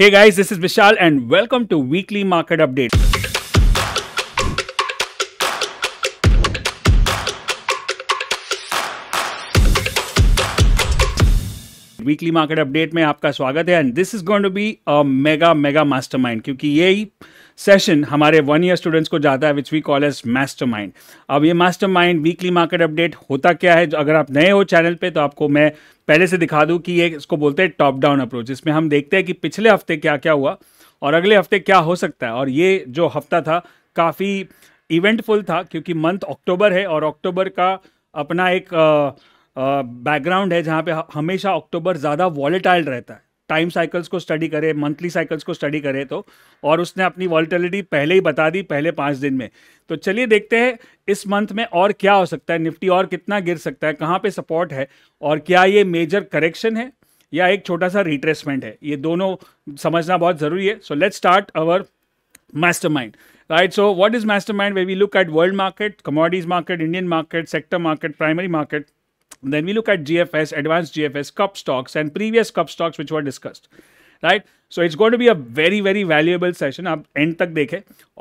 Hey guys, this is Vishal and welcome to Weekly Market Update. Weekly market update में आपका स्वागत है and this is going to be a mega mega mastermind क्योंकि यही session हमारे one year students को जाता है which we call as mastermind अब ये मास्टरमाइंड वीकली मार्केट अपडेट होता क्या है अगर आप नए हो चैनल पे तो आपको मैं पहले से दिखा दूं कि ये इसको बोलते हैं टॉप डाउन अप्रोच इसमें हम देखते हैं कि पिछले हफ्ते क्या क्या हुआ और अगले हफ्ते क्या हो सकता है और ये जो हफ्ता था काफ़ी इवेंटफुल था क्योंकि मंथ अक्टूबर है और अक्टूबर का अपना एक बैकग्राउंड है जहाँ पे हमेशा अक्टूबर ज़्यादा वॉलेटाइल रहता है टाइम साइकिल्स को स्टडी करे मंथली साइकिल्स को स्टडी करे तो और उसने अपनी वॉलिटिलिटी पहले ही बता दी पहले पाँच दिन में तो चलिए देखते हैं इस मंथ में और क्या हो सकता है निफ्टी और कितना गिर सकता है कहाँ पे सपोर्ट है और क्या ये मेजर करेक्शन है या एक छोटा सा रिट्रेसमेंट है ये दोनों समझना बहुत ज़रूरी है so let start our right so what is master mind way we look at world market commodities market Indian market sector market primary market Then we look at GFS, advanced GFS, cup stocks, and previous cup stocks which were discussed. Right so it's going to be a very very valuable session आप end तक देखें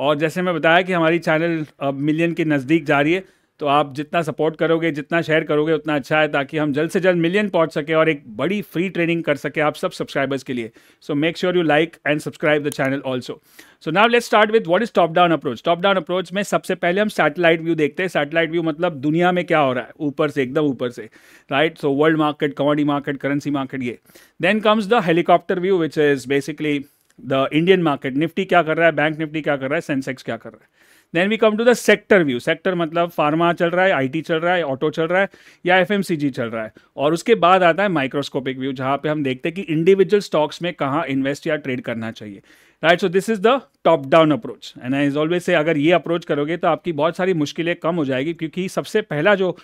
और जैसे मैं बताया कि हमारी channel अब मिलियन के नज़दीक जा रही है तो आप जितना सपोर्ट करोगे जितना शेयर करोगे उतना अच्छा है ताकि हम जल्द से जल्द मिलियन पहुंच सके और एक बड़ी फ्री ट्रेनिंग कर सके आप सब सब्सक्राइबर्स के लिए so make sure you like and subscribe the channel also so now let start with what is top down approach top down approach में सबसे पहले हम सैटेलाइट व्यू देखते हैं सैटेलाइट व्यू मतलब दुनिया में क्या हो रहा है ऊपर से एकदम ऊपर से right so world market commodity market currency market ये then comes the helicopter view which is basically the Indian market Nifty क्या कर रहा है बैंक निफ्टी क्या कर रहा है सेंसेक्स क्या कर रहा है then we come to the sector view sector मतलब फार्मा चल रहा है आईटी चल रहा है ऑटो चल रहा है या एफएमसीजी चल रहा है और उसके बाद आता है माइक्रोस्कोपिक व्यू जहाँ पे हम देखते हैं कि इंडिविजुअल स्टॉक्स में कहाँ इन्वेस्ट या ट्रेड करना चाहिए right so this is the top down approach and I is always say अगर ये अप्रोच करोगे तो आपकी बहुत सारी मुश्किलें कम हो जाएगी क्योंकि सबसे पहला जो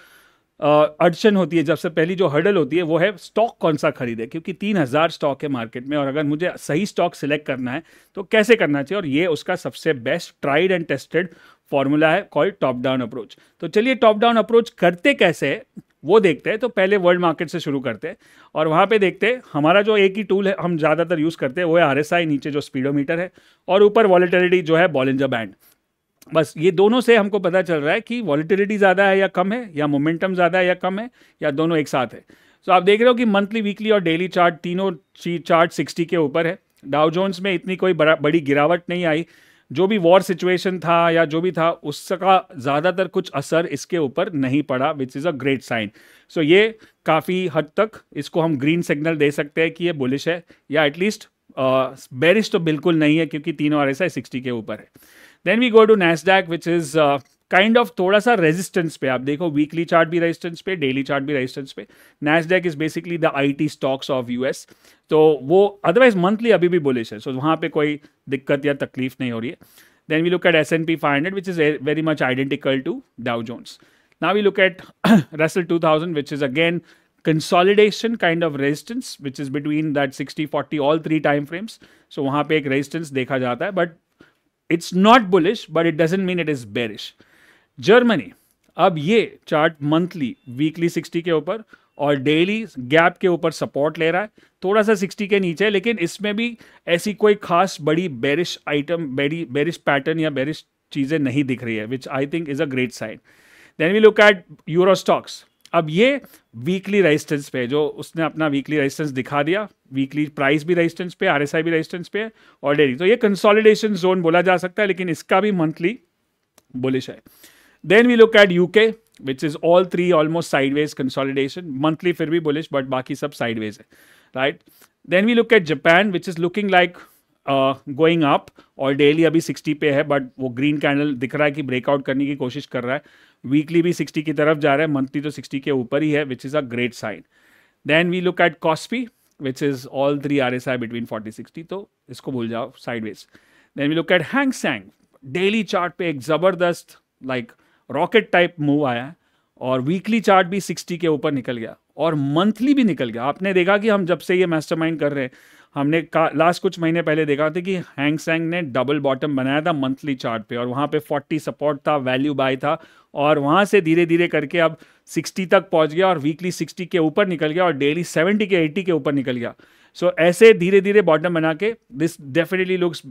अड़चन होती है जब से पहली जो हर्डल होती है वो है स्टॉक कौन सा खरीदे क्योंकि तीन हज़ार स्टॉक है मार्केट में और अगर मुझे सही स्टॉक सिलेक्ट करना है तो कैसे करना चाहिए और ये उसका सबसे best tried and tested formula है कॉल्ड टॉप डाउन अप्रोच तो चलिए टॉप डाउन अप्रोच करते कैसे वो देखते हैं तो पहले वर्ल्ड मार्केट से शुरू करते हैं और वहाँ पे देखते हैं हमारा जो एक ही टूल है हम ज़्यादातर यूज़ करते हैं वो है आर नीचे जो स्पीडोमीटर है और ऊपर वॉलेटिलिटी जो है बॉलेंजर बैंड बस ये दोनों से हमको पता चल रहा है कि वॉलीटिलिटी ज़्यादा है या कम है या मोमेंटम ज़्यादा है या कम है या दोनों एक साथ है सो so आप देख रहे हो कि मंथली वीकली और डेली चार्ट तीनों चार्ट सिक्सटी के ऊपर है डाउ जोन्स में इतनी कोई बड़ा बड़ी गिरावट नहीं आई जो भी वॉर सिचुएशन था या जो भी था उसका ज़्यादातर कुछ असर इसके ऊपर नहीं पड़ा which is a great sign so ये काफ़ी हद तक इसको हम ग्रीन सिग्नल दे सकते हैं कि ये बुलिश है या एटलीस्ट बेरिश uh, तो बिल्कुल नहीं है क्योंकि तीनों आर एस आई सिक्सटी के ऊपर है then we go to NASDAQ which is kind of थोड़ा सा रेजिस्टेंस पे आप देखो वीकली चार्ट भी रेजिस्टेंस पे डेली चार्ट भी रेजिस्टेंस पे NASDAQ is basically the I T stocks of U S तो वो अदरवाइज मंथली अभी भी बुलिश है सो so, वहाँ पे कोई दिक्कत या तकलीफ नहीं हो रही है then we look at S and P five hundred which is very much identical to Dow Jones now we look at Russell two thousand which is again consolidation kind of resistance which is between that sixty forty all three time frames so वहाँ पे एक resistance देखा जाता है but it's not bullish but it doesn't mean it is bearish Germany अब ये chart monthly weekly 60 के ऊपर और डेली गैप के ऊपर सपोर्ट ले रहा है थोड़ा सा 60 के नीचे लेकिन इसमें भी ऐसी कोई खास बड़ी bearish item very bearish pattern या बेरिश चीज़ें नहीं दिख रही है which I think is a great sign then we look at Euro stocks अब ये वीकली रेजिस्टेंस पे जो उसने अपना वीकली रेजिस्टेंस दिखा दिया वीकली प्राइस भी रेजिस्टेंस पे आरएसआई भी रेजिस्टेंस पे और डेली तो ये कंसोलिडेशन जोन बोला जा सकता है लेकिन इसका भी मंथली बुलिश है then we look at UK which is all three almost sideways consolidation monthly फिर भी बुलिश बट बाकी सब साइडवेज है right then we look at Japan which is looking like going up और डेली अभी 60 पे है बट वो ग्रीन कैंडल दिख रहा है कि ब्रेकआउट करने की कोशिश कर रहा है वीकली भी 60 की तरफ जा रहा है मंथली तो 60 के ऊपर ही है which is a great sign then we look at Kospi which is all three R S I between forty sixty तो इसको भूल जाओ sideways then we look at Hang Seng daily chart पे एक ज़बरदस्त लाइक रॉकेट टाइप मूव आया है और वीकली चार्ट भी सिक्सटी के ऊपर निकल गया और मंथली भी निकल गया आपने देखा कि हम जब से ये मास्टरमाइंड कर रहे हैं हमने का लास्ट कुछ महीने पहले देखा था कि हैंग ने डबल बॉटम बनाया था मंथली चार्ट पे और वहाँ पे 40 सपोर्ट था वैल्यू बाय था और वहाँ से धीरे धीरे करके अब 60 तक पहुँच गया और वीकली 60 के ऊपर निकल गया और डेली 70 के 80 के ऊपर निकल गया सो so, ऐसे धीरे धीरे बॉटम बना के this definitely looks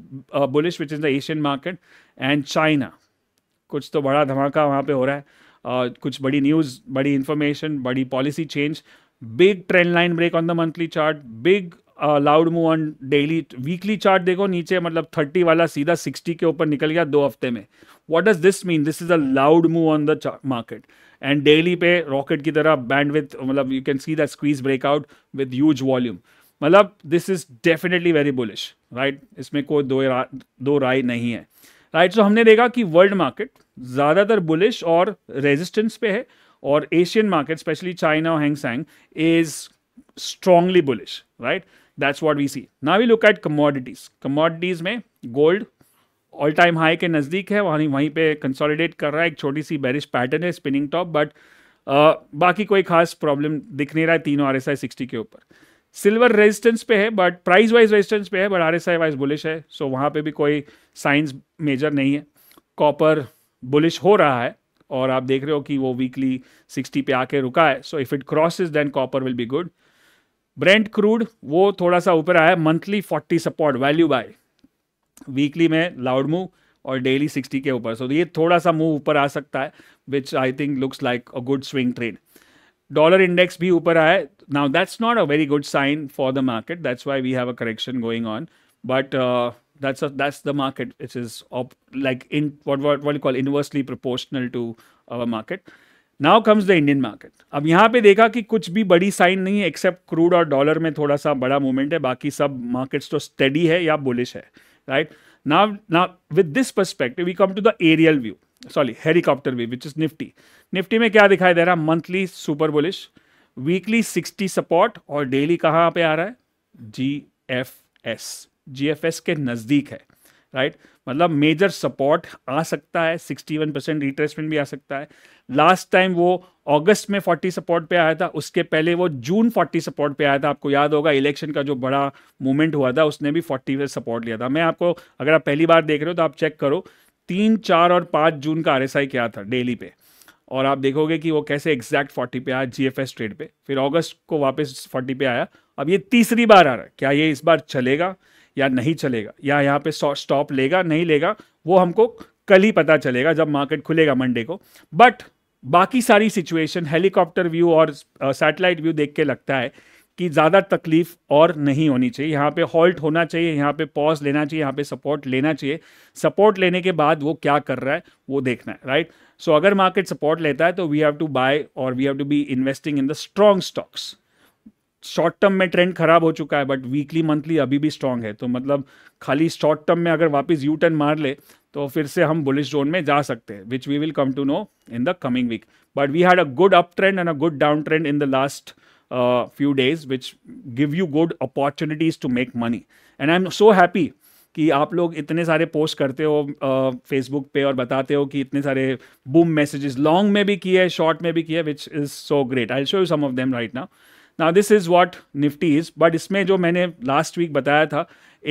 bullish which is the Asian market and China कुछ तो बड़ा धमाका वहाँ पर हो रहा है uh, कुछ बड़ी न्यूज़ बड़ी इन्फॉर्मेशन बड़ी policy change big trend line break on the monthly chart big loud move on daily weekly chart देखो नीचे मतलब थर्टी वाला सीधा सिक्सटी के ऊपर निकल गया दो हफ्ते में what does this mean this is a loud move on the market and daily पे रॉकेट की तरह बैंड विथ मतलब you can see the squeeze breakout with huge volume मतलब this is definitely very bullish right इसमें कोई दो रा, दो राय नहीं है राइट right, सो so हमने देखा कि वर्ल्ड मार्केट ज़्यादातर बुलिश और रेजिस्टेंस पे है और एशियन मार्केट स्पेशली चाइना और Hang Seng is strongly bullish right that's what we see ना we look at commodities commodities में गोल्ड ऑल टाइम हाई के नज़दीक है वहीं वहीं पे कंसोलिडेट कर रहा है एक छोटी सी बैरिश पैटर्न है स्पिनिंग टॉप बट बाकी कोई खास प्रॉब्लम दिख नहीं रहा है तीनों आर एस आई सिक्सटी के ऊपर सिल्वर रेजिस्टेंस पे है बट प्राइस वाइज रेजिस्टेंस पे है but R S I wise bullish है सो वहाँ पे भी कोई साइंस मेजर नहीं है कॉपर बुलिश हो रहा है और आप देख रहे हो कि वो वीकली सिक्सटी पे आके रुका है so if it is then copper will be good brent crude वो थोड़ा सा ऊपर आया monthly forty support value by weekly में लाउड मूव और डेली सिक्सटी के ऊपर सो ये थोड़ा सा मूव ऊपर आ सकता है which I think looks like a good swing trade dollar index भी ऊपर आया now that's not a very good sign for the market that's why we have a correction going on but that's a, that's the market which is like like in what, what what you call inversely proportional to our market now comes the Indian market अब यहाँ पे देखा कि कुछ भी बड़ी sign नहीं है एक्सेप्ट क्रूड और डॉलर में थोड़ा सा बड़ा मूवमेंट है बाकी सब मार्केट्स तो स्टडी है या बुलिश है right now now with this perspective we come to the aerial view sorry helicopter view which is Nifty Nifty में क्या दिखाई दे रहा है monthly super bullish weekly sixty support और डेली कहाँ पे आ रहा है G F S G F S के नज़दीक है राइट मतलब मेजर सपोर्ट आ सकता है 61 परसेंट रिट्रेसमेंट भी आ सकता है लास्ट टाइम वो अगस्त में 40 सपोर्ट पे आया था उसके पहले वो जून 40 सपोर्ट पे आया था आपको याद होगा इलेक्शन का जो बड़ा मूवमेंट हुआ था उसने भी 40 पे सपोर्ट लिया था मैं आपको अगर आप पहली बार देख रहे हो तो आप चेक करो तीन चार और पाँच जून का आर क्या था डेली पे और आप देखोगे कि वो कैसे एग्जैक्ट फोर्टी पे आया जी एफ एस ट्रेड पे फिर अगस्त को वापस फोर्टी पे आया अब ये तीसरी बार आ रहा है क्या ये इस बार चलेगा या नहीं चलेगा या यहाँ पे स्टॉप लेगा नहीं लेगा वो हमको कल ही पता चलेगा जब मार्केट खुलेगा मंडे को बट बाकी सारी सिचुएशन हेलीकॉप्टर व्यू और सैटेलाइट व्यू देख के लगता है कि ज़्यादा तकलीफ और नहीं होनी चाहिए यहाँ पे हॉल्ट होना चाहिए यहाँ पे पॉज लेना चाहिए यहाँ पे सपोर्ट लेना चाहिए सपोर्ट लेने के बाद वो क्या कर रहा है वो देखना है राइट सो so, अगर मार्केट सपोर्ट लेता है तो वी हैव टू बाय और we have to be investing in the strong stocks short term में ट्रेंड खराब हो चुका है बट वीकली मंथली अभी भी स्ट्रांग है तो मतलब खाली शॉर्ट टर्म में अगर वापस यू टर्न मार ले तो फिर से हम बुलिश जोन में जा सकते हैं which we will come to know in the coming week but we had a good up trend and a good down trend in the last few days which give you good opportunities to make money and I am so happy कि आप लोग इतने सारे post करते हो Facebook uh, पे और बताते हो कि इतने सारे बूम मैसेजेस लॉन्ग में भी किए शॉर्ट में भी किए which is so great I show you some of them right now ना this is what Nifty is but इसमें जो मैंने लास्ट वीक बताया था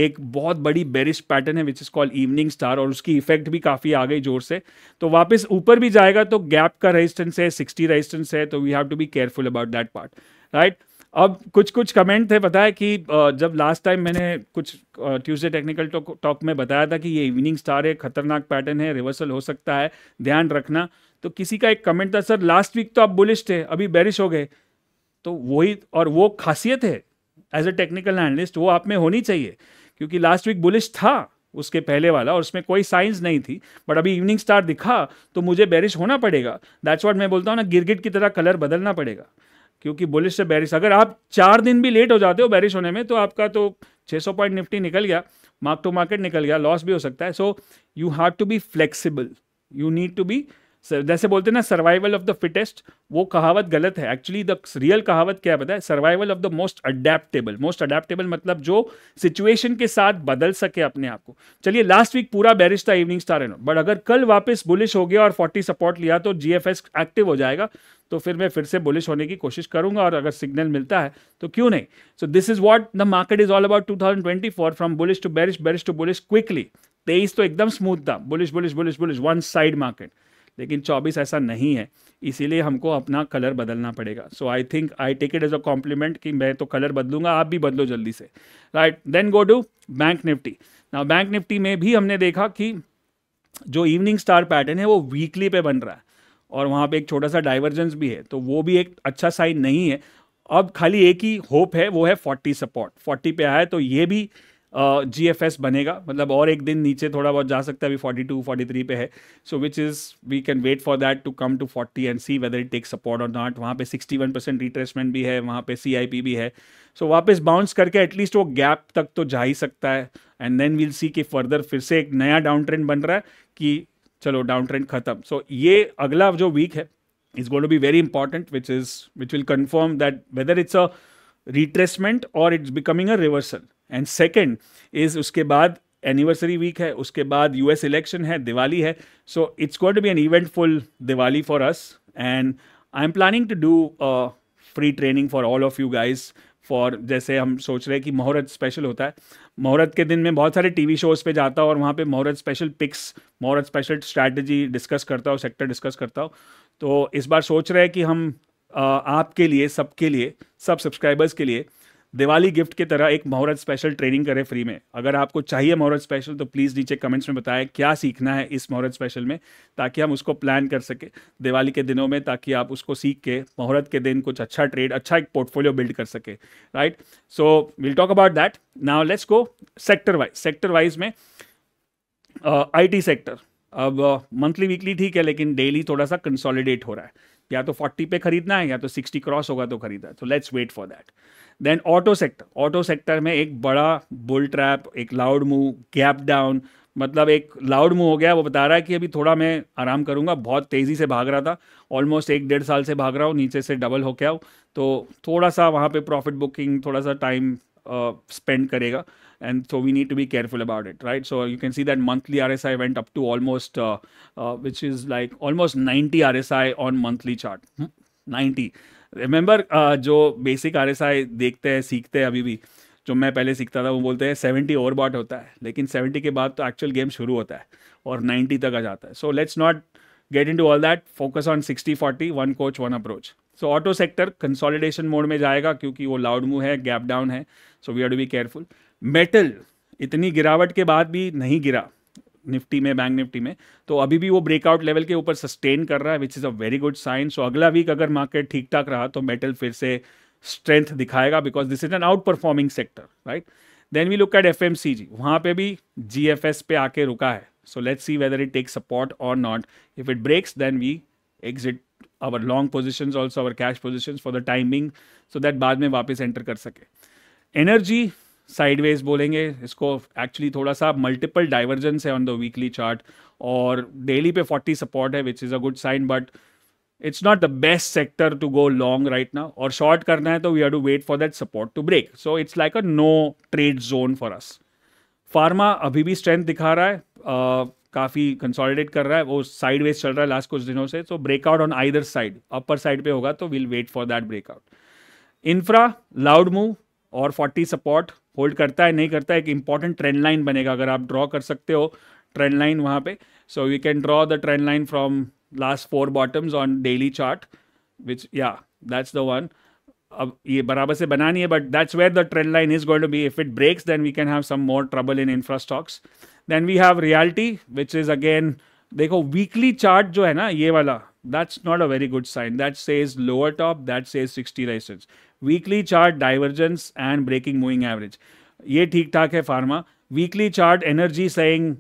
एक बहुत बड़ी बेरिश पैटर्न है which is called evening star और उसकी इफेक्ट भी काफ़ी आ गई जोर से तो वापस ऊपर भी जाएगा तो गैप का रेजिस्टेंस है सिक्सटी रेजिस्टेंस है तो we have to be careful about that part right अब कुछ कुछ कमेंट थे पता है कि जब लास्ट टाइम मैंने कुछ ट्यूसडे टेक्निकल टॉक में बताया था कि ये इवनिंग स्टार है खतरनाक पैटर्न है रिवर्सल हो सकता है ध्यान रखना तो किसी का एक कमेंट था सर लास्ट वीक तो आप बुलिश थे अभी बैरिश हो गए तो वही और वो खासियत है एज अ टेक्निकल एनालिस्ट वो आप में होनी चाहिए क्योंकि लास्ट वीक बुलिश था उसके पहले वाला और उसमें कोई साइंस नहीं थी बट अभी इवनिंग स्टार दिखा तो मुझे बैरिश होना पड़ेगा दैट्स वॉट मैं बोलता हूँ ना गिरगिट की तरह कलर बदलना पड़ेगा क्योंकि बुलिश से बैरिश अगर आप चार दिन भी लेट हो जाते हो बैरिश होने में तो आपका तो 600 पॉइंट निफ्टी निकल गया मार्क टू मार्केट निकल गया लॉस भी हो सकता है so you have to be flexible you need to be जैसे बोलते हैं ना सर्वाइवल ऑफ द फिटेस्ट वो कहावत गलत है एक्चुअली द रियल कहावत क्या पता है survival of the most adaptable most adaptable मतलब जो सिचुएशन के साथ बदल सके अपने आप को चलिए लास्ट वीक पूरा बैरिश था इवनिंग स्टार एनो बट अगर कल वापस बुलिश हो गया और फोर्टी सपोर्ट लिया तो जी एक्टिव हो जाएगा तो फिर मैं फिर से बुलिश होने की कोशिश करूंगा और अगर सिग्नल मिलता है तो क्यों नहीं so this is what the market is all about two thousand twenty four from bullish to bearish bearish to bullish quickly तेईस तो एकदम स्मूथ था bullish bullish bullish bullish one side market लेकिन 24 ऐसा नहीं है इसीलिए हमको अपना कलर बदलना पड़ेगा so I think I take it as a compliment कि मैं तो कलर बदलूंगा आप भी बदलो जल्दी से right then go to bank Nifty ना बैंक निफ्टी में भी हमने देखा कि जो इवनिंग स्टार पैटर्न है वो वीकली पे बन रहा है और वहाँ पे एक छोटा सा डाइवर्जेंस भी है तो वो भी एक अच्छा साइन नहीं है अब खाली एक ही होप है वो है 40 सपोर्ट 40 पे आया तो ये भी जी एफ एस बनेगा मतलब और एक दिन नीचे थोड़ा बहुत जा सकता है अभी फोर्टी टू फोर्टी थ्री पे है so which is we can wait for that to come to forty and see whether it take support और नॉट वहाँ पे सिक्सटी वन परसेंट रिट्रेसमेंट भी है वहाँ पे सी आई पी भी है सो so, वापस बाउंस करके एटलीस्ट वो गैप तक तो जा ही सकता है एंड देन वील सी कि फर्दर फिर से एक नया डाउन ट्रेंड बन रहा है कि चलो डाउन ट्रेंड खत्म सो so, ये अगला जो वीक है इज गोल to be very important which is which will confirm that whether it's a retracement और it's becoming a reversal and second is उसके बाद एनिवर्सरी वीक है उसके बाद यू एस इलेक्शन है दिवाली है so it's going to be an eventful Diwali for us and I am planning to do free training for all of you guys for जैसे हम सोच रहे हैं कि मुहूर्त स्पेशल होता है मुहूर्त के दिन में बहुत सारे टी वी शोज़ पर जाता हूँ और वहाँ पर muhurat special picks muhurat special strategy discuss करता हूँ सेक्टर डिस्कस करता हूँ तो इस बार सोच रहे हैं कि हम आपके लिए सबके लिए सब सब्सक्राइबर्स के लिए दिवाली गिफ्ट की तरह एक मुहूर्त स्पेशल ट्रेनिंग करें फ्री में अगर आपको चाहिए मुहूर्त स्पेशल तो प्लीज़ नीचे कमेंट्स में बताएं क्या सीखना है इस मुहूर्त स्पेशल में ताकि हम उसको प्लान कर सकें दिवाली के दिनों में ताकि आप उसको सीख के मुहूर्त के दिन कुछ अच्छा ट्रेड अच्छा एक पोर्टफोलियो बिल्ड कर सके right so will talk about that now let's go sector wise sector wise में आई uh, सेक्टर अब मंथली uh, वीकली ठीक है लेकिन डेली थोड़ा सा कंसोलिडेट हो रहा है या तो 40 पे खरीदना है या तो 60 क्रॉस होगा तो खरीदा तो let's wait for that then auto sector auto sector में एक बड़ा बुल ट्रैप एक लाउड मूव गैप डाउन मतलब एक लाउड मूव हो गया वो बता रहा है कि अभी थोड़ा मैं आराम करूंगा बहुत तेज़ी से भाग रहा था ऑलमोस्ट एक डेढ़ साल से भाग रहा हूँ नीचे से डबल होके आओ तो थोड़ा सा वहाँ पे प्रॉफिट बुकिंग थोड़ा सा टाइम स्पेंड uh, करेगा and so we need to be careful about it right so you can see that monthly rsi went up to almost uh, uh, which is like almost 90 rsi on monthly chart hmm? 90 remember uh, basic rsi dekhte hai seekhte hai abhi bhi जो मैं पहले सीखता था वो बोलते हैं seventy over bot होता है लेकिन सेवेंटी के बाद तो एक्चुअल गेम शुरू होता है और नाइन्टी तक आ जाता है so let's not get into all that focus on sixty forty one coach one approach so auto sector consolidation mode में जाएगा क्योंकि वो लाउड मूव है गैप डाउन है so we are to be careful metal इतनी गिरावट के बाद भी नहीं गिरा निफ्टी में बैंक निफ्टी में तो अभी भी वो ब्रेकआउट लेवल के ऊपर सस्टेन कर रहा है which is a very good sign so अगला वीक अगर मार्केट ठीक ठाक रहा तो मेटल फिर से स्ट्रेंथ दिखाएगा because this is an outperforming sector right then we look at F M C G वहाँ पर भी जी एफ एस पे आके रुका है so let's see whether it take support और not if it breaks then we exit our long position also our cash position for the timing so that बाद में वापस एंटर कर सके एनर्जी साइडवेज बोलेंगे इसको एक्चुअली थोड़ा सा मल्टीपल डाइवर्जेंस है ऑन द वीकली चार्ट और डेली पे 40 सपोर्ट है which is a good sign but it's not the best sector to go long right ना और शॉर्ट करना है तो we have to wait for that support to break so it's like a no trade zone for us pharma अभी भी strength दिखा रहा है uh, काफ़ी कंसोलिडेट कर रहा है वो साइड वेज चल रहा है लास्ट कुछ दिनों से so breakout on either side upper side पे होगा तो will wait for that breakout infra loud move और 40 सपोर्ट होल्ड करता है नहीं करता है एक इंपॉर्टेंट ट्रेंड लाइन बनेगा अगर आप ड्रॉ कर सकते हो ट्रेंड लाइन वहाँ पे so you can draw the trend line from last four bottoms on daily chart which या दैट्स द वन अब ये बराबर से बनानी है but that's where the trend line is going to be if it breaks then we can have some more trouble in infra stocks then we have realty which is again देखो weekly chart जो है ना ये वाला that's not a very good sign that says lower top that says sixty licence weekly chart divergence and breaking moving average ये ठीक ठाक है pharma weekly chart energy saying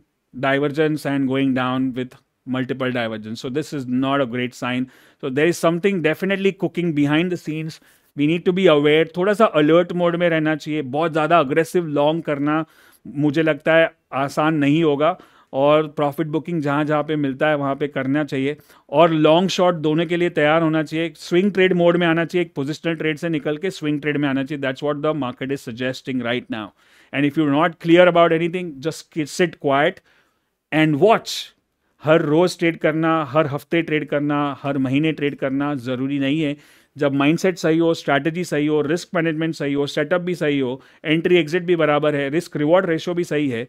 divergence and going down with multiple divergence so this is not a great sign so there is something definitely cooking behind the scenes we need to be aware थोड़ा सा alert mode में रहना चाहिए बहुत ज़्यादा aggressive long करना मुझे लगता है आसान नहीं होगा और प्रॉफिट बुकिंग जहाँ जहाँ पे मिलता है वहाँ पे करना चाहिए और लॉन्ग शॉट दोनों के लिए तैयार होना चाहिए स्विंग ट्रेड मोड में आना चाहिए एक पोजिशनल ट्रेड से निकल के स्विंग ट्रेड में आना चाहिए that's what the market is suggesting right now and if you not clear about anything just sit quiet and watch हर रोज़ ट्रेड करना हर हफ्ते ट्रेड करना हर महीने ट्रेड करना ज़रूरी नहीं है जब माइंडसेट सही हो स्ट्रैटेजी सही हो रिस्क मैनेजमेंट सही हो सेटअप भी सही हो एंट्री एग्जिट भी बराबर है रिस्क रिवॉर्ड रेशो भी सही है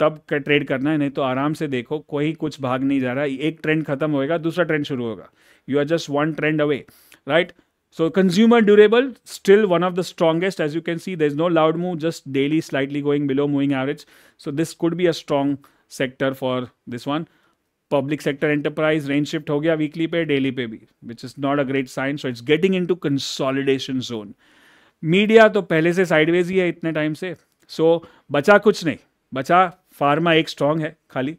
तब ट्रेड करना है नहीं तो आराम से देखो कोई कुछ भाग नहीं जा रहा एक ट्रेंड खत्म होएगा दूसरा ट्रेंड शुरू होगा you are just one trend away right so consumer durable still one of the strongest as you can see the is no loud move just daily slightly going below moving average so this could be a strong sector for this one public sector enterprise range shift हो गया weekly पे daily पे भी which is not a great sign so it's getting into consolidation zone media तो पहले से sideways ही है इतने टाइम से सो so, बचा कुछ नहीं बचा फार्मा एक स्ट्रॉन्ग है खाली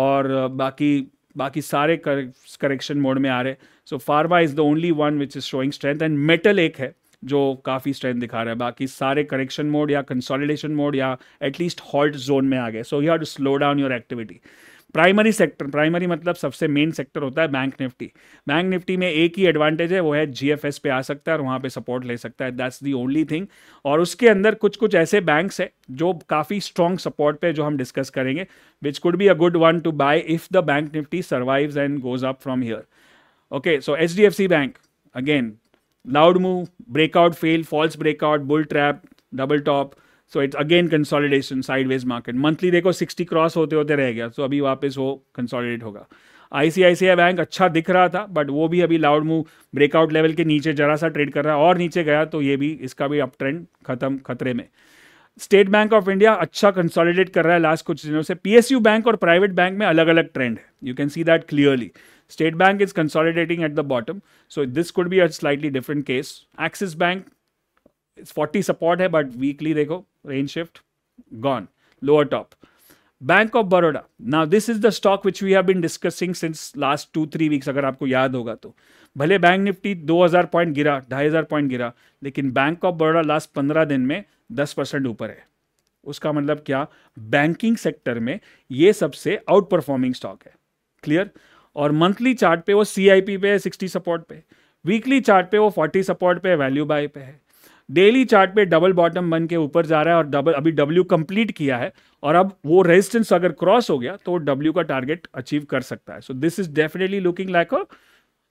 और बाकी बाकी सारे करेक्शन मोड में आ रहे हैं सो pharma is the only one which is showing strength and metal एक है जो काफ़ी स्ट्रेंथ दिखा रहा है बाकी सारे करेक्शन मोड या कंसोलिडेशन मोड या एटलीस्ट हॉल्ट जोन में आ गए so you have to slow down your activity primary sector primary मतलब सबसे मेन सेक्टर होता है बैंक निफ्टी बैंक निफ्टी में एक ही एडवांटेज है वो है जीएफएस पे आ सकता है और वहाँ पे सपोर्ट ले सकता है दैट्स दी ओनली थिंग और उसके अंदर कुछ कुछ ऐसे बैंक्स हैं जो काफ़ी स्ट्रॉन्ग सपोर्ट पे जो हम डिस्कस करेंगे which could be a good one to buy if the bank Nifty survive and goes up from here okay so H D F C bank again loud move breakout fail false breakout bull trap double top so it's again consolidation sideways market monthly देखो sixty cross होते होते रह गया सो so अभी वापस वो consolidate होगा ICICI bank अच्छा दिख रहा था बट वो भी अभी लाउड मूव ब्रेकआउट लेवल के नीचे जरा सा ट्रेड कर रहा है और नीचे गया तो ये भी इसका भी अप ट्रेंड खत्म खतरे में स्टेट बैंक ऑफ इंडिया अच्छा कंसोलिडेट कर रहा है लास्ट कुछ दिनों से पीएसयू बैंक और प्राइवेट बैंक में अलग अलग ट्रेंड है you can see that clearly State Bank is consolidating at the bottom so this could be a slightly different case Axis Bank forty support है बट वीकली देखो range shift gone lower top Bank of Baroda now this is the stock which we have been discussing since last two three weeks अगर आपको याद होगा तो भले bank Nifty 2000 point गिरा 2500 point गिरा लेकिन बैंक ऑफ बड़ोडा लास्ट 15 दिन में 10 परसेंट ऊपर है उसका मतलब क्या बैंकिंग सेक्टर में ये सबसे आउट परफॉर्मिंग स्टॉक है क्लियर और मंथली चार्ट पे वो सी पे है सिक्सटी सपोर्ट पे वीकली चार्ट पे वो फोर्टी सपोर्ट पे वैल्यू बाय पे है डेली चार्ट पे डबल बॉटम बन के ऊपर जा रहा है और डबल अभी डब्ल्यू कंप्लीट किया है और अब वो रेजिस्टेंस अगर क्रॉस हो गया तो डब्ल्यू का टारगेट अचीव कर सकता है so this is definitely looking like a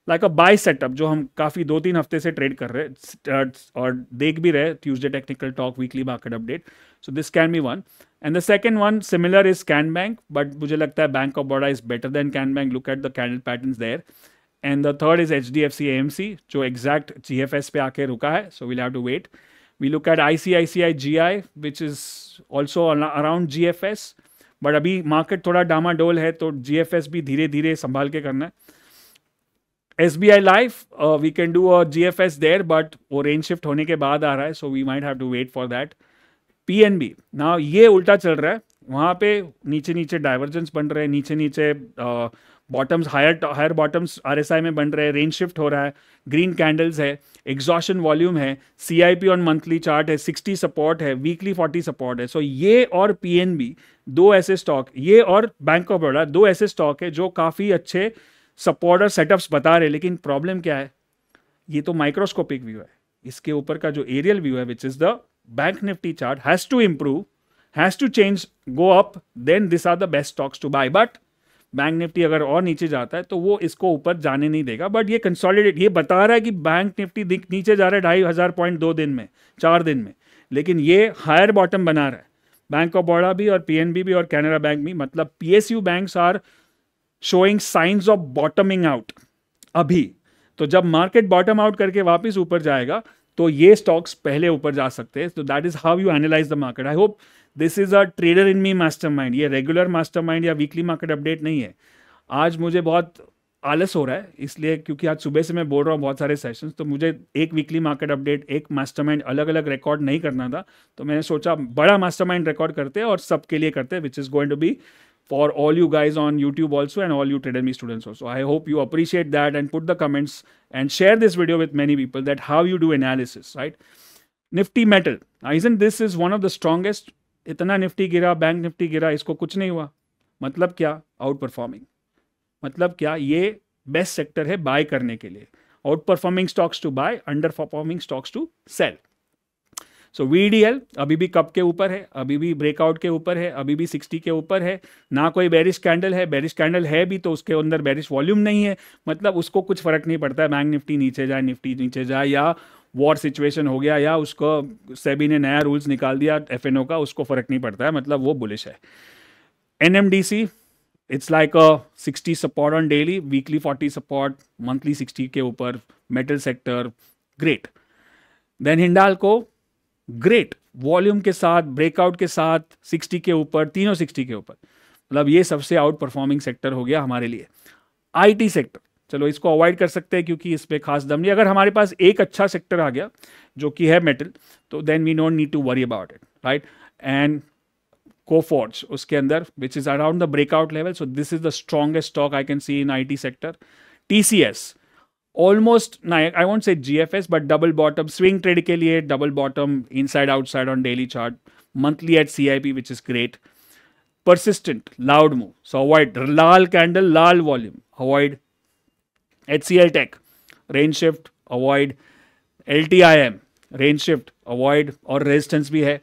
like a buy setup जो हम काफ़ी दो तीन हफ्ते से ट्रेड कर रहे हैं uh, और देख भी रहे Tuesday technical talk weekly market update so this can be one and the second one similar is can bank but मुझे लगता है bank of Baroda is better than can bank look at the candle pattern there and the third is H D F C M C जो exact G F S पे आके रुका है so we'll have to wait we look at I C I C I G I which is also around G F S but अभी market थोड़ा डामाडोल है तो जी एफ एस भी धीरे धीरे संभाल के करना है S B I life we can do a G F S there but वो रेंज शिफ्ट होने के बाद आ रहा है so we might have to wait for that P N B ना ये उल्टा चल रहा है वहाँ पे नीचे नीचे डाइवर्जेंस बन रहे हैं नीचे नीचे uh, bottoms higher higher bottoms R S I में बन रहे हैं रेंज शिफ्ट हो रहा है ग्रीन कैंडल्स है एग्जॉशन वॉल्यूम है C I P on monthly chart है सिक्सटी सपोर्ट है वीकली फोर्टी सपोर्ट है सो so ये और पी एन बी दो ऐसे स्टॉक ये और बैंक ऑफ बड़ौदा दो ऐसे स्टॉक है जो काफ़ी अच्छे सपोर्ट और सेटअप्स बता रहे लेकिन प्रॉब्लम क्या है ये तो माइक्रोस्कोपिक व्यू है इसके ऊपर का जो एरियल व्यू है which is the bank nifty chart has to improve has to change go up then this are the best stocks to buy but bank nifty अगर और नीचे जाता है तो वो इसको ऊपर जाने नहीं देगा बट ये कंसोलिडेट ये बता रहा है कि बैंक निफ्टी नीचे जा रहा है ढाई हज़ार पॉइंट दो दिन में चार दिन में लेकिन ये हायर बॉटम बना रहा है बैंक ऑफ बड़ा भी और पीएनबी भी और कैनरा बैंक भी मतलब PSU banks are showing science of bottoming out अभी तो जब मार्केट बॉटम आउट करके वापस ऊपर जाएगा तो ये स्टॉक्स पहले ऊपर जा सकते हैं तो that is how you analyze the market I hope this is a trader in me master mind ये रेगुलर मास्टर माइंड या वीकली मार्केट अपडेट नहीं है आज मुझे बहुत आलस हो रहा है इसलिए क्योंकि आज सुबह से मैं बोल रहा हूँ बहुत सारे सेशन तो मुझे एक वीकली मार्केट अपडेट एक मास्टर माइंड अलग अलग रिकॉर्ड नहीं करना था तो मैंने सोचा बड़ा मास्टर माइंड रिकॉर्ड करते हैं और सबके लिए करते हैं which is going to be for all you guys on YouTube also and all you trader me students also I hope you appreciate that and put the comments and share this video with many people that how you do analysis right nifty metal I इजन this is one of the strongest इतना nifty गिरा bank nifty गिरा इसको कुछ नहीं हुआ मतलब क्या आउट परफॉर्मिंग मतलब क्या ये बेस्ट सेक्टर है बाय करने के लिए out performing stocks to buy underperforming stocks to sell so we अभी भी कप के ऊपर है अभी भी ब्रेकआउट के ऊपर है अभी भी 60 के ऊपर है ना कोई बैरिश कैंडल है बैरिश कैंडल है भी तो उसके अंदर बैरिश वॉल्यूम नहीं है मतलब उसको कुछ फर्क नहीं पड़ता है बैंक निफ्टी नीचे जाए निफ्टी नीचे जाए या वॉर सिचुएशन हो गया या उसको सेबी ने नया रूल्स निकाल दिया एफ का उसको फ़र्क नहीं पड़ता है मतलब वो बुलिश है N M D C it's like a sixty support on daily weekly forty support monthly sixty के ऊपर metal sector great then Hindalco great volume के साथ ब्रेकआउट के साथ सिक्सटी के ऊपर तीनों सिक्सटी के ऊपर मतलब ये सबसे आउट परफॉर्मिंग सेक्टर हो गया हमारे लिए आई टी सेक्टर चलो इसको अवॉइड कर सकते हैं क्योंकि इस पर खास दम नहीं अगर हमारे पास एक अच्छा सेक्टर आ गया जो कि है मेटल तो then we not need to worry about it right and Coforge उसके अंदर which is around the breakout level so this is the strongest stock I can see in I T sector T C S almost I want say G F S but double bottom swing trade के लिए double bottom inside outside on daily chart monthly at C I P which is great persistent loud move so avoid लाल candle लाल volume avoid HCL Tech, range shift avoid L T I M range shift avoid और resistance भी है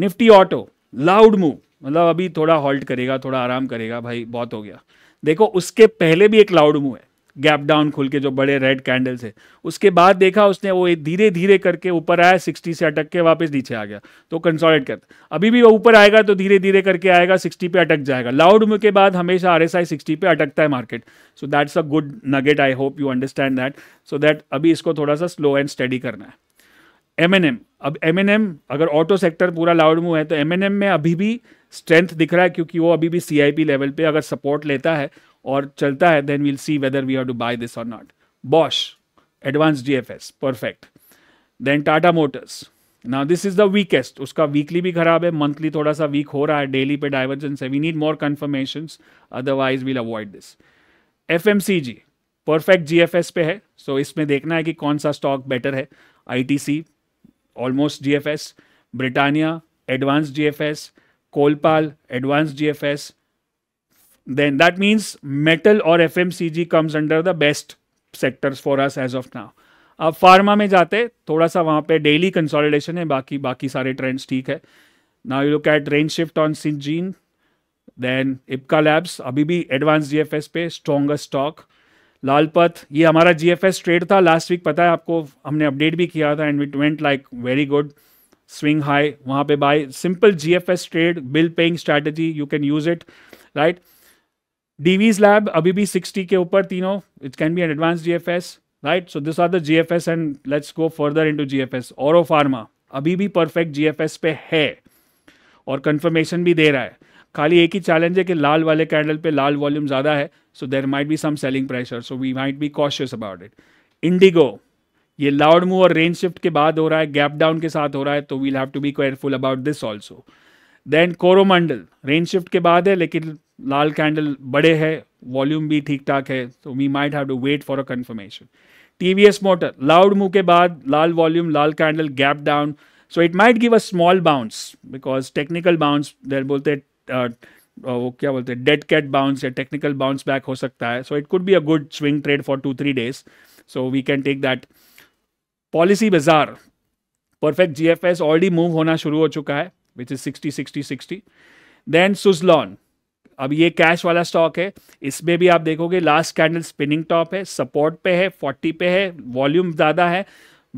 Nifty auto loud move मतलब अभी थोड़ा halt करेगा थोड़ा आराम करेगा भाई बहुत हो गया देखो उसके पहले भी एक लाउड मूव है गैप डाउन खुल के जो बड़े रेड कैंडल्स है उसके बाद देखा उसने वो धीरे धीरे करके ऊपर आया सिक्सटी से अटक के वापस नीचे आ गया तो कंसोलिडेट करता अभी भी वो ऊपर आएगा तो धीरे धीरे करके आएगा सिक्सटी पे अटक जाएगा लाउड मूव के बाद हमेशा आर एस आई सिक्सटी पे अटकता है market so that's a good nugget I hope you understand that so that अभी इसको थोड़ा सा स्लो एंड स्टडी करना है एम एन एम अब एम एन एम अगर ऑटो सेक्टर पूरा लाउड मूव है तो एम एन एम में अभी भी स्ट्रेंथ दिख रहा है क्योंकि वो अभी भी सी आई पी लेवल पे अगर सपोर्ट लेता है और चलता है then we'll see whether we have to buy this और not Bosch advance D F S perfect then Tata motors ना दिस इज द वीकेस्ट उसका वीकली भी खराब है मंथली थोड़ा सा वीक हो रहा है डेली पे डाइवर्जेंस है we need more confirmation otherwise we'll avoid this F M C G perfect G F S पे है सो so इसमें देखना है कि कौन सा स्टॉक बेटर है I T C almost G F S Britannia advance G F S Colpal advance G F S then that means metal or FMCG comes under the best sectors for us as of now. अब pharma में जाते थोड़ा सा वहाँ पे daily consolidation है बाकी बाकी सारे ट्रेंड्स ठीक है now you look at range shift on Syngene then Ipca labs अभी भी एडवांस एस पे स्ट्रॉन्गेस्ट स्टॉक लालपत ये हमारा एस ट्रेड था लास्ट वीक पता है आपको हमने अपडेट भी किया था and it went like very good swing high वहाँ पे buy simple S trade bill paying strategy you can use it right तीनों lab, can be N advance G F S right so this are the G F S and let's go further into G F S और pharma अभी भी perfect S पे है और confirmation भी दे रहा है खाली एक ही चैलेंज है कि लाल वाले कैंडल पे लाल वॉल्यूम ज़्यादा है so there might be some selling pressure so we might be cautious about it Indigo ये लाउड मूव और रेंज शिफ्ट के बाद हो रहा है गैप डाउन के साथ हो रहा है तो we'll have to be careful about this also then Coromandel range shift के बाद है लेकिन लाल कैंडल बड़े है वॉल्यूम भी ठीक ठाक है तो we might have to wait for a confirmation S motor loud move के बाद लाल वॉल्यूम लाल candle gap down so it might give a small bounce because technical bounce there बोलते uh, uh, वो क्या बोलते हैं डेड कैट बाउंस या टेक्निकल बाउंस बैक हो सकता है so it could be a good swing trade for two three days so we can take that policy बाजार perfect G F S already move होना शुरू हो चुका है which is sixty sixty sixty then Suzlon अब ये कैश वाला stock है इसमें भी आप देखोगे लास्ट कैंडल स्पिनिंग टॉप है सपोर्ट पे है फोर्टी पे है वॉल्यूम ज़्यादा है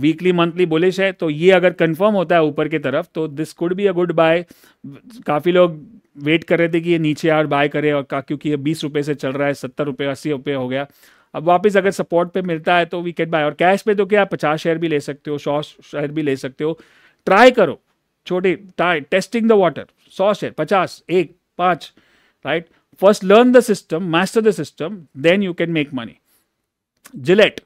वीकली मंथली बुलिश है तो ये अगर कंफर्म होता है ऊपर की तरफ तो this could be a good buy काफ़ी लोग वेट कर रहे थे कि ये नीचे और बाय करे और का क्योंकि ये बीस रुपये से चल रहा है सत्तर रुपये अस्सी रुपये हो गया अब वापस अगर सपोर्ट पे मिलता है तो वी कैट बाय और कैश पे तो क्या पचास शेयर भी ले सकते हो सौ शेयर भी ले सकते हो ट्राई करो छोटे टाइट टेस्टिंग द वाटर सौ शेयर पचास एक पाँच right first learn the system master the system then you can make money Gillette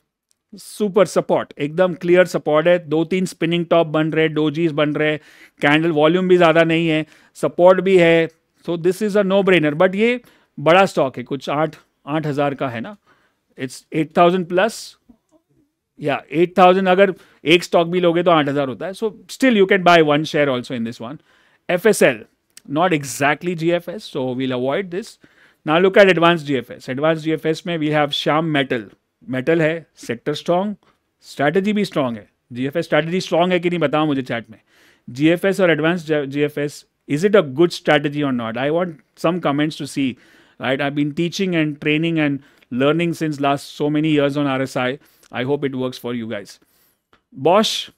super support एकदम क्लियर सपोर्ट है दो तीन स्पिनिंग टॉप बन रहे डोजीज बन रहे कैंडल वॉल्यूम भी ज़्यादा नहीं है सपोर्ट भी है so this is a no brainer but ये बड़ा स्टॉक है कुछ आठ आठ हज़ार का है ना इट्स एट थाउजेंड प्लस या एट थाउजेंड अगर एक स्टॉक भी लोगे तो आठ हज़ार होता है so still you can buy one share also in this one F S L not exactly G F S so we'll avoid this ना look at advance G F S advance G F S में we have Shyam metal metal है sector strong strategy भी strong है G F S strategy strong है कि नहीं बताओ मुझे चैट में जी एफ एस और advance G F S a good strategy or not I want some comments to see right I been teaching and training and learning since last so many years on R S I I hope it work for you guys Bosch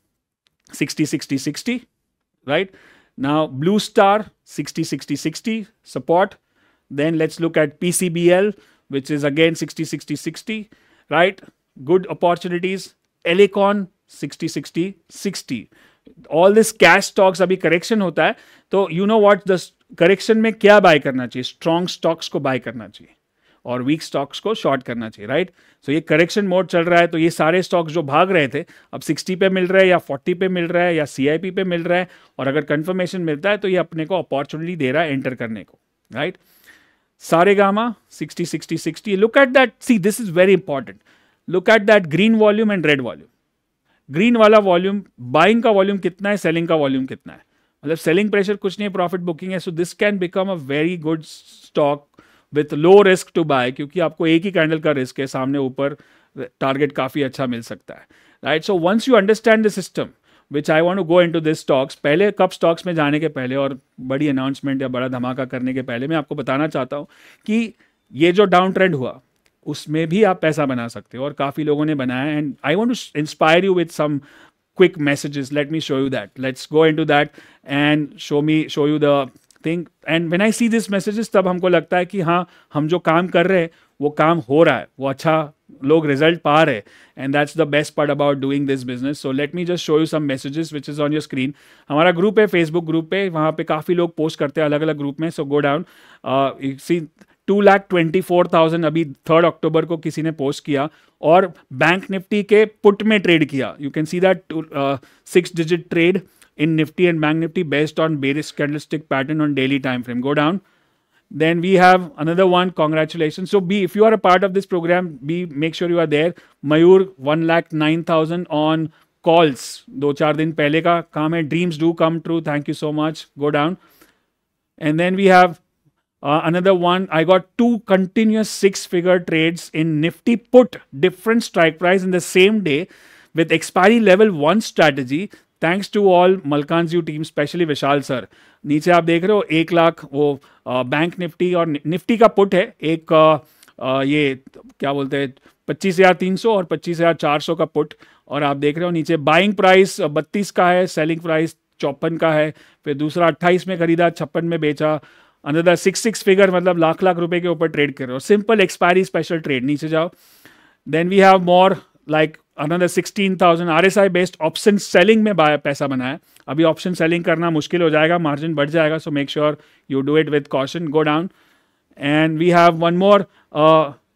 60 60 60, right? Now Blue Star 60 60 60 support. Then let's look at PCBL, which is again 60 60 60, right? Good opportunities. Elecon 60 60 60. All this cash stocks अभी correction होता है तो you know what the correction में क्या bye करना चाहिए strong stocks को bye करना चाहिए और वीक स्टॉक्स को शॉर्ट करना चाहिए राइट सो so ये करेक्शन मोड चल रहा है तो ये सारे स्टॉक्स जो भाग रहे थे अब 60 पे मिल रहा है या 40 पे मिल रहा है या सी पे मिल रहा है और अगर कन्फर्मेशन मिलता है तो ये अपने को अपॉर्चुनिटी दे रहा है एंटर करने को राइट सारे गामा sixty sixty sixty look at that see this is very important look at that green volume and red volume green वाला वॉल्यूम बाइंग का वॉल्यूम कितना है सेलिंग का वॉल्यूम कितना है मतलब सेलिंग प्रेशर कुछ नहीं है प्रॉफिट बुकिंग है so this can become a very good stock with low risk to buy क्योंकि आपको एक ही कैंडल का रिस्क है सामने ऊपर टारगेट काफ़ी अच्छा मिल सकता है right so once you understand the system which I want to go into this stocks पहले कब स्टॉक्स में जाने के पहले और बड़ी अनाउंसमेंट या बड़ा धमाका करने के पहले मैं आपको बताना चाहता हूँ कि ये जो डाउन ट्रेंड हुआ उसमें भी आप पैसा बना सकते हो और काफ़ी लोगों ने बनाया and I want to inspire you with some quick messages let me show you that let's go into that and show me show you the think and when I see this messages तब हमको लगता है कि हाँ हम जो काम कर रहे हैं वो काम हो रहा है वो अच्छा लोग रिजल्ट पा रहे and that's the best part about doing this business so let me just show you some messages which is on your screen हमारा ग्रुप है फेसबुक ग्रुप पे वहाँ पे काफ़ी लोग पोस्ट करते हैं अलग अलग ग्रुप में so go down see two lakh twenty four thousand अभी थर्ड अक्टूबर को किसी ने पोस्ट किया और बैंक निफ्टी के पुट में ट्रेड किया you can see that six digit trade in Nifty and Bank Nifty based on bearish candlestick pattern on daily time frame. Go down. Then we have another one. Congratulations. So be if you are a part of this program, be make sure you are there. Mayur one lakh nine thousand on calls. Do चार दिन पहले का काम Dreams do come true. Thank you so much. Go down. And then we have uh, another one. I got two continuous six-figure trades in Nifty put different strike price in the same day with expiry level one strategy thanks to all Malkan मलकानज्यू team specially Vishal sir नीचे आप देख रहे हो एक लाख वो आ, bank Nifty और निफ्टी का पुट है एक आ, ये क्या बोलते हैं पच्चीस हज़ार तीन सौ और पच्चीस हज़ार चार सौ का पुट और आप देख रहे हो नीचे बाइंग प्राइस बत्तीस का है सेलिंग प्राइस चौपन का है फिर दूसरा अट्ठाईस में खरीदा छप्पन में बेचा अंदर सिक्स सिक्स फिगर मतलब लाख लाख रुपए के ऊपर ट्रेड कर रहे हो सिंपल एक्सपायरी स्पेशल ट्रेड नीचे जाओ then we have more like another sixteen thousand R S I based option selling में पैसा बनाया अभी ऑप्शन सेलिंग करना मुश्किल हो जाएगा मार्जिन बढ़ जाएगा so make sure you do it with caution go down and we have one more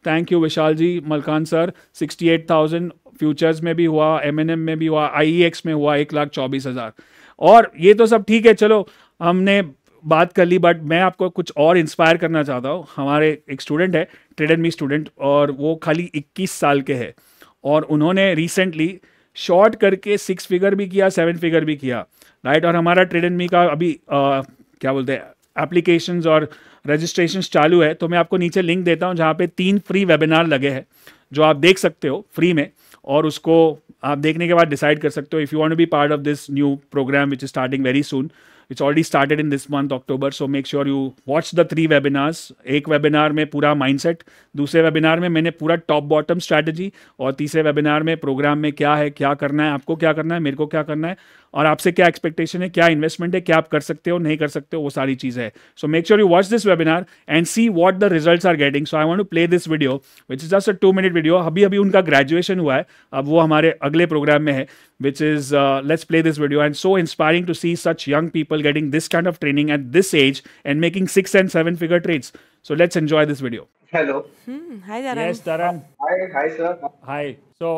thank you Vishal ji Malkan sir sixty eight thousand futures में भी हुआ एम एन एम में भी हुआ आई एक्स e में हुआ एक लाख चौबीस हज़ार और ये तो सब ठीक है चलो हमने बात कर ली बट मैं आपको कुछ और इंस्पायर करना चाहता हूँ हमारे एक स्टूडेंट है ट्रेड एंड मी स्टूडेंट और वो खाली इक्कीस साल के हैं और उन्होंने रिसेंटली शॉर्ट करके सिक्स फिगर भी किया सेवन फिगर भी किया राइट और हमारा ट्रेड एंड मी का अभी आ, क्या बोलते हैं एप्लीकेशंस और रजिस्ट्रेशन चालू है तो मैं आपको नीचे लिंक देता हूँ जहाँ पे तीन फ्री वेबिनार लगे हैं जो आप देख सकते हो फ्री में और उसको आप देखने के बाद डिसाइड कर सकते हो if you want be part of this new program which is starting very soon It's already started in this month October so make sure you watch the three webinars एक वेबिनार में पूरा mindset दूसरे webinar में मैंने पूरा top bottom strategy और तीसरे webinar में प्रोग्राम में क्या है क्या करना है आपको क्या करना है मेरे को क्या करना है और आपसे क्या एक्सपेक्टेशन है क्या इन्वेस्टमेंट है क्या आप कर सकते हो नहीं कर सकते हो वो सारी चीज़ है so make sure you watch this webinar and see what the result are getting so I want to play this video which is just a two minute video अभी अभी उनका ग्रेजुएशन हुआ है अब वो हमारे अगले प्रोग्राम में है which is let's play this video and so inspiring to see such young people getting this kind of training at this age and making six and seven figure trades so let's enjoy this video hello hi hi hi Yes, Dharam. Hi, hi, sir. Hi. So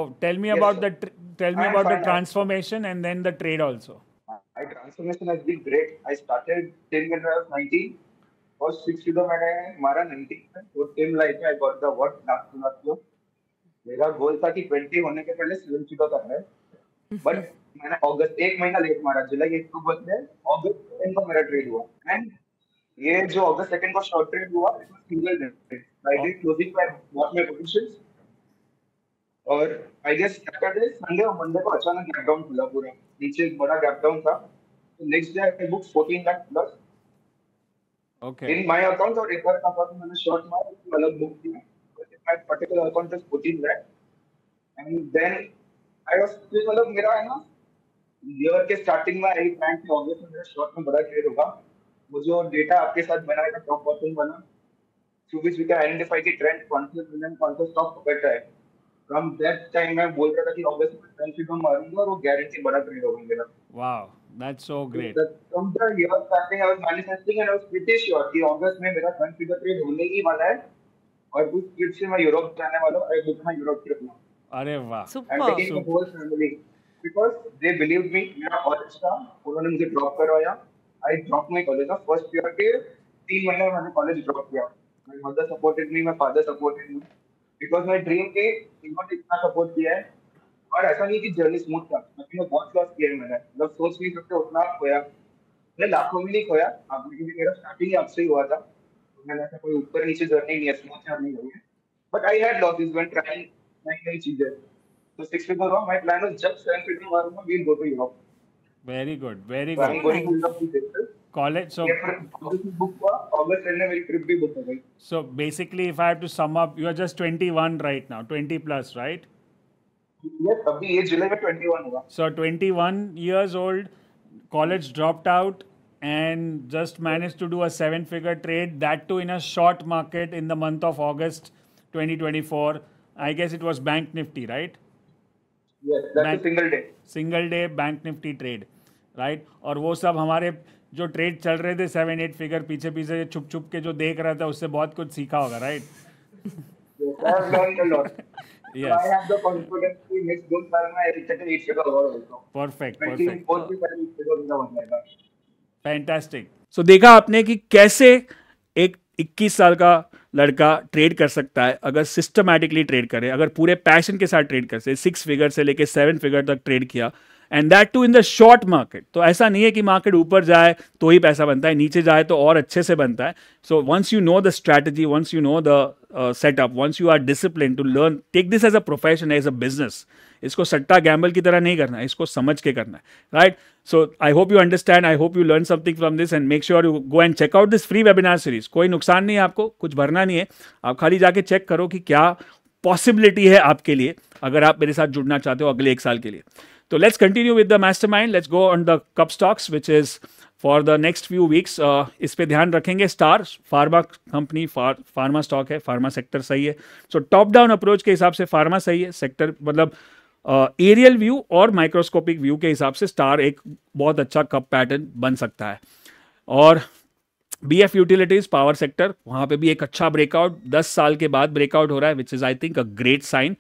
tell me I about the transformation out. and then the trade also. My transformation has been great. I started till when I was 19. First six kilo mhm. मैंने मारा 19 में और team life में I got the word lakh two lakh kilo मेरा goal था कि 20 होने के पहले सेवन किलो करना है बट मैंने अगस्त एक महीना लेट मारा जुलाई एक को बदले अगस्त सेकेंड को मेरा ट्रेड हुआ एंड ये जो अगस्त सेकेंड को शॉर्ट ट्रेड हुआ it was single trade I did closing by what my positions और आई गेस सैटरडे संडे और मंडे को अचानक गैप डाउन खुला पूरा नीचे एक बड़ा गैप डाउन था तो next day I book 14 lakh plus okay in my account और एक बार का बाद मैंने शॉर्ट मार मतलब बुक दिया my particular account is 14 lakh and then I was मतलब मेरा है ना ईयर के स्टार्टिंग में आई प्लान कि ऑब्वियसली मेरा शॉर्ट में बड़ा क्लियर होगा मुझे और डेटा आपके साथ बनाएगा टॉप बॉटम बना through which we can identify the trend कौन से ट्रेंड कौन सा स्टॉक पकड़ता है फ्रॉम दैट टाइम मैं बोल रहा था कि ऑगस्ट में इंटर्नशिप में मारूंगा और वो गारंटी बड़ा ट्रेड होगा मेरा wow that's so great that from the year starting I was manifesting and I was pretty sure कि ऑगस्ट में मेरा फ्रंट फिगर ट्रेड होने ही वाला है और उस ट्रिप से मैं यूरोप जाने वाला हूं I book my Europe trip now अरे वाह super super whole family because they believe me मेरा कॉलेज था उन्होंने मुझे ड्रॉप करवाया आई ड्रॉप माय कॉलेज का फर्स्ट ईयर के 3 महीने मैंने कॉलेज ड्रॉप किया my mother supported me my father supported me because was my dream के इन्होंने इतना सपोर्ट किया है और ऐसा नहीं कि जर्नी स्मूथ था मतलब बहुत लॉस किया है मैंने मतलब सोच नहीं सकते उतना खोया मैंने लाखों में नहीं खोया आपने क्योंकि मेरा स्टार्टिंग आपसे ही हुआ था तो मैंने ऐसा कोई ऊपर नीचे जर्नी नहीं है स्मूथ नहीं हुई है but I had losses when trying नई नई चीजें तो सिक्स फिगर हुआ माय प्लान वाज जब सेवन फिगर हुआ we will go to Europe very good very good so so basically if i have to sum up you are just 21 right now 20 plus right yes july 21 so 21 years old college dropped out and just managed to do a seven figure trade that too in a short market in the month of august 2024 i guess it was bank nifty right yes that's bank, a single day single day bank nifty trade right Or वो सब हमारे जो trade चल रहे थे seven eight figure पीछे पीछे छुप छुप के जो देख रहा था उससे बहुत कुछ सीखा होगा राइट फैंटास्टिक सो देखा आपने कि कैसे एक 21 साल का लड़का ट्रेड कर सकता है अगर सिस्टमैटिकली ट्रेड करे अगर पूरे पैशन के साथ ट्रेड कर सिक्स फिगर से लेके सेवन फिगर तक ट्रेड किया and that too in the short market तो ऐसा नहीं है कि मार्केट ऊपर जाए तो ही पैसा बनता है नीचे जाए तो और अच्छे से बनता है so once you know the strategy once you know the setup once you are discipline to learn take this as a profession as a business इसको सट्टा गैम्बल की तरह नहीं करना है इसको समझ के करना है right so I hope you understand I hope you learn something from this and make sure you go and check out this free webinar series कोई नुकसान नहीं है आपको कुछ भरना नहीं है आप खाली जाके चेक करो कि क्या पॉसिबिलिटी है आपके लिए अगर आप मेरे साथ जुड़ना चाहते हो अगले एक साल के लिए तो let's continue with the master mind let's go on the cup stocks which is for the next few weeks इस पर ध्यान रखेंगे star pharma company pharma stock है फार्मा सेक्टर सही है सो टॉप डाउन अप्रोच के हिसाब से फार्मा सही है सेक्टर मतलब एरियल uh, व्यू और माइक्रोस्कोपिक व्यू के हिसाब से स्टार एक बहुत अच्छा कप पैटर्न बन सकता है और B F utilities power sector वहाँ पे भी एक अच्छा ब्रेकआउट दस साल के बाद ब्रेकआउट हो रहा है which is I think a great sign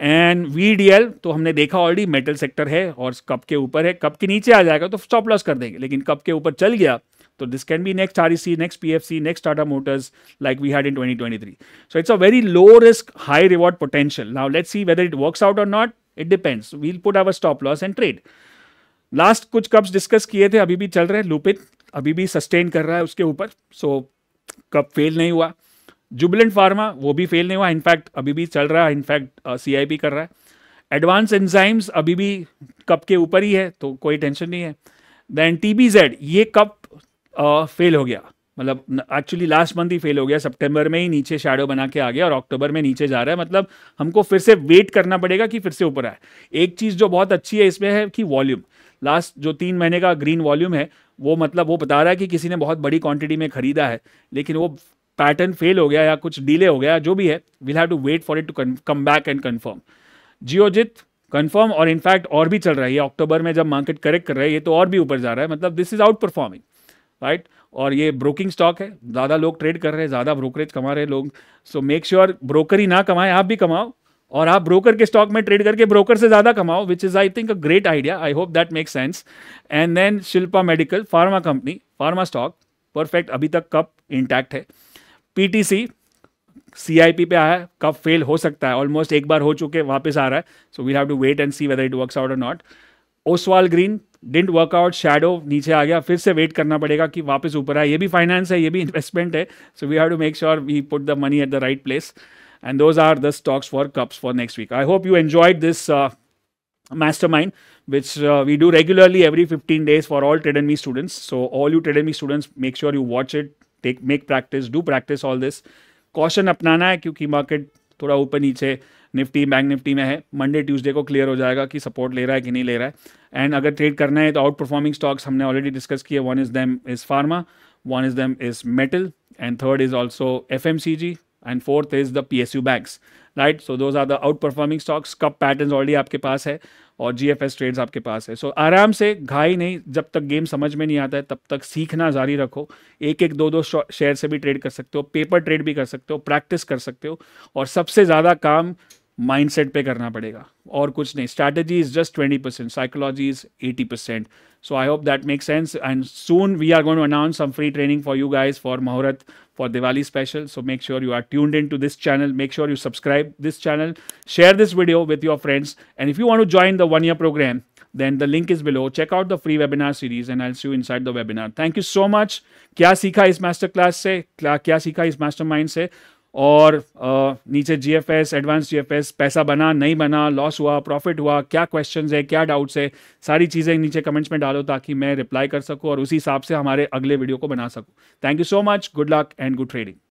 and L तो हमने देखा ऑलरेडी मेटल सेक्टर है और कप के ऊपर है कप के नीचे आ जाएगा तो स्टॉप लॉस कर देंगे लेकिन कप के ऊपर चल गया तो this can be next R next P next Tata Motors like we had in 2023 so it's a very low risk high reward potential now let's see whether it works out और not it depends we'll put our stop loss and trade last कुछ cups discuss किए थे अभी भी चल रहे हैं लुपित अभी भी सस्टेन कर रहा है उसके ऊपर सो so, कप फेल नहीं हुआ जुबलेंट फार्मा वो भी फेल नहीं हुआ इनफैक्ट अभी भी चल रहा है इनफैक्ट सी कर रहा है एडवांस एंजाइम्स अभी भी कप के ऊपर ही है तो कोई टेंशन नहीं है देन टी बी जेड ये कप फेल हो गया मतलब एक्चुअली लास्ट मंथ ही फेल हो गया सितंबर में ही नीचे शेडो बना के आ गया और अक्टूबर में नीचे जा रहा है मतलब हमको फिर से वेट करना पड़ेगा कि फिर से ऊपर आए एक चीज़ जो बहुत अच्छी है इसमें है कि वॉल्यूम लास्ट जो तीन महीने का ग्रीन वॉल्यूम है वो मतलब वो बता रहा है कि किसी ने बहुत बड़ी क्वांटिटी में खरीदा है लेकिन वो पैटर्न फेल हो गया या कुछ डिले हो गया जो भी है will have to wait for it to come back and confirm Geojit confirm और इनफैक्ट और भी चल रहा है ये अक्टूबर में जब मार्केट करेक्ट कर रहा है ये तो और भी ऊपर जा रहा है मतलब this is out performing right और ये ब्रोकिंग स्टॉक है ज़्यादा लोग ट्रेड कर रहे हैं ज़्यादा ब्रोकरेज कमा रहे हैं लोग सो मेक श्योर ब्रोकर ही ना कमाएं आप भी कमाओ और आप ब्रोकर के स्टॉक में ट्रेड करके ब्रोकर से ज़्यादा कमाओ which is I think a great idea I hope that make sense and then Shilpa medical pharma company pharma stock perfect अभी तक कप इंटैक्ट है पीटीसी सीआईपी पे आया है कब फेल हो सकता है ऑलमोस्ट एक बार हो चुके वापस आ रहा है so we have to wait and see whether it works out और not Oswal green didn't work out shadow नीचे आ गया फिर से वेट करना पड़ेगा कि वापस ऊपर आए ये भी फाइनेंस है ये भी इन्वेस्टमेंट है so we have to make sure we put the money at the right place and those are the stocks for cups for next week I hope you enjoyed this master mind which we do regularly every fifteen days for all trade students so all you all students make sure you watch it take make practice do practice all this caution अपनाना है क्योंकि market थोड़ा ऊपर नीचे Nifty bank Nifty में है Monday Tuesday को clear हो जाएगा कि सपोर्ट ले रहा है कि नहीं ले रहा है एंड अगर ट्रेड करना है तो आउट परफॉर्मिंग स्टॉक्स हमने ऑलरेडी डिस्कस किया one is them is pharma one is them is metal and third is also F M C G and fourth is the P S U banks right so those are the out performing stocks कब pattern already आपके पास है और जी F S trades आपके पास है so so, आराम से घाई नहीं जब तक गेम समझ में नहीं आता है तब तक सीखना जारी रखो एक एक दो दो शेयर से भी ट्रेड कर सकते हो पेपर ट्रेड भी कर सकते हो प्रैक्टिस कर सकते हो और सबसे ज़्यादा काम माइंडसेट पे करना पड़ेगा और कुछ नहीं strategy is just twenty percent psychology is eighty percent So I hope that makes sense. And soon we are going to announce some free training for you guys for Mahurat for Diwali special. So make sure you are tuned into this channel. Make sure you subscribe this channel. Share this video with your friends. And if you want to join the one year program, then the link is below. Check out the free webinar series and I'll see you inside the webinar. Thank you so much. Kya Sikha is masterclass se, kya Sikha is mastermind se. और नीचे G F S advance G F S पैसा बना नहीं बना loss हुआ profit हुआ क्या question है क्या डाउट्स है सारी चीज़ें नीचे कमेंट्स में डालो ताकि मैं रिप्लाई कर सकूँ और उसी हिसाब से हमारे अगले वीडियो को बना सकूँ thank you so much good luck and good trading